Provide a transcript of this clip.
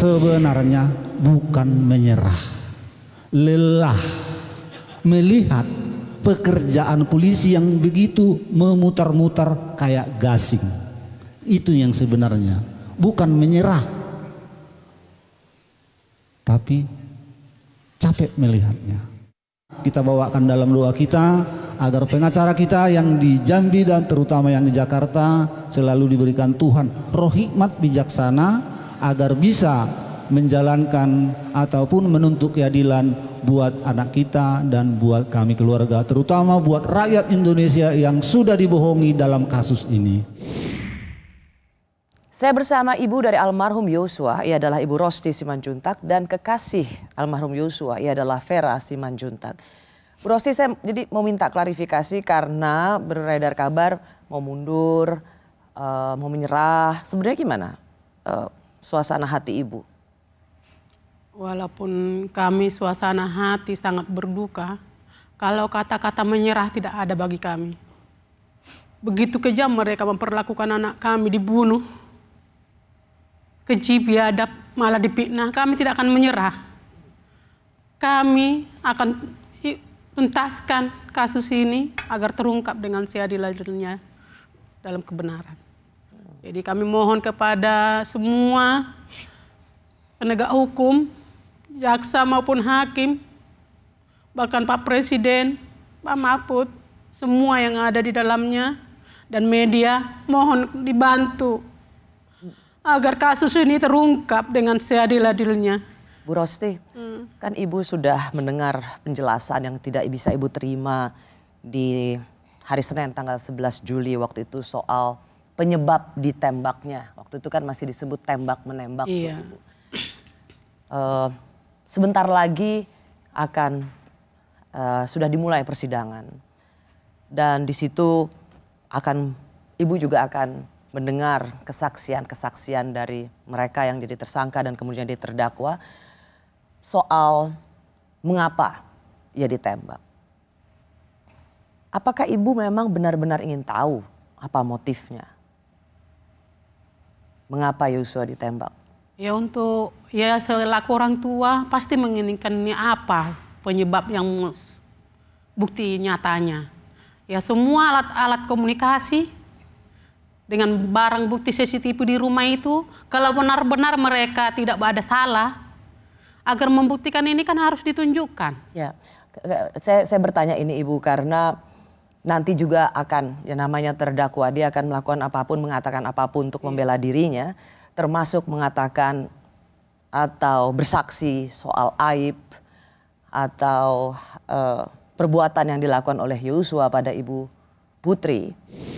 sebenarnya bukan menyerah, lelah melihat pekerjaan polisi yang begitu memutar-mutar kayak gasing. Itu yang sebenarnya, bukan menyerah. Tapi capek melihatnya. Kita bawakan dalam doa kita agar pengacara kita yang di Jambi dan terutama yang di Jakarta selalu diberikan Tuhan roh hikmat bijaksana agar bisa menjalankan ataupun menuntut keadilan buat anak kita dan buat kami keluarga terutama buat rakyat Indonesia yang sudah dibohongi dalam kasus ini. Saya bersama ibu dari almarhum Yosua, ia adalah ibu Rosti Simanjuntak dan kekasih almarhum Yosua, ia adalah Vera Simanjuntak. Bu Rosti saya jadi mau minta klarifikasi karena beredar kabar mau mundur, uh, mau menyerah, sebenarnya gimana? Uh, suasana hati ibu? Walaupun kami suasana hati sangat berduka, kalau kata-kata menyerah tidak ada bagi kami. Begitu kejam mereka memperlakukan anak kami, dibunuh. Keji biadab, malah dipitnah. Kami tidak akan menyerah. Kami akan tuntaskan kasus ini agar terungkap dengan seadil-adilnya dalam kebenaran. Jadi kami mohon kepada semua penegak hukum, jaksa maupun hakim, bahkan Pak Presiden, Pak Mahfud, semua yang ada di dalamnya, dan media mohon dibantu agar kasus ini terungkap dengan seadil-adilnya. Bu Rosti, hmm. kan Ibu sudah mendengar penjelasan yang tidak bisa Ibu terima di hari Senin tanggal 11 Juli waktu itu soal penyebab ditembaknya. Waktu itu kan masih disebut tembak menembak iya. Uh, sebentar lagi akan uh, sudah dimulai persidangan. Dan di situ akan ibu juga akan mendengar kesaksian-kesaksian dari mereka yang jadi tersangka dan kemudian jadi terdakwa soal mengapa ia ditembak. Apakah ibu memang benar-benar ingin tahu apa motifnya? mengapa Yosua ditembak? Ya untuk ya selaku orang tua pasti menginginkan ini apa penyebab yang bukti nyatanya. Ya semua alat-alat komunikasi dengan barang bukti CCTV di rumah itu kalau benar-benar mereka tidak ada salah agar membuktikan ini kan harus ditunjukkan. Ya. Saya saya bertanya ini Ibu karena nanti juga akan ya namanya terdakwa dia akan melakukan apapun mengatakan apapun untuk membela dirinya termasuk mengatakan atau bersaksi soal aib atau uh, perbuatan yang dilakukan oleh Yosua pada ibu putri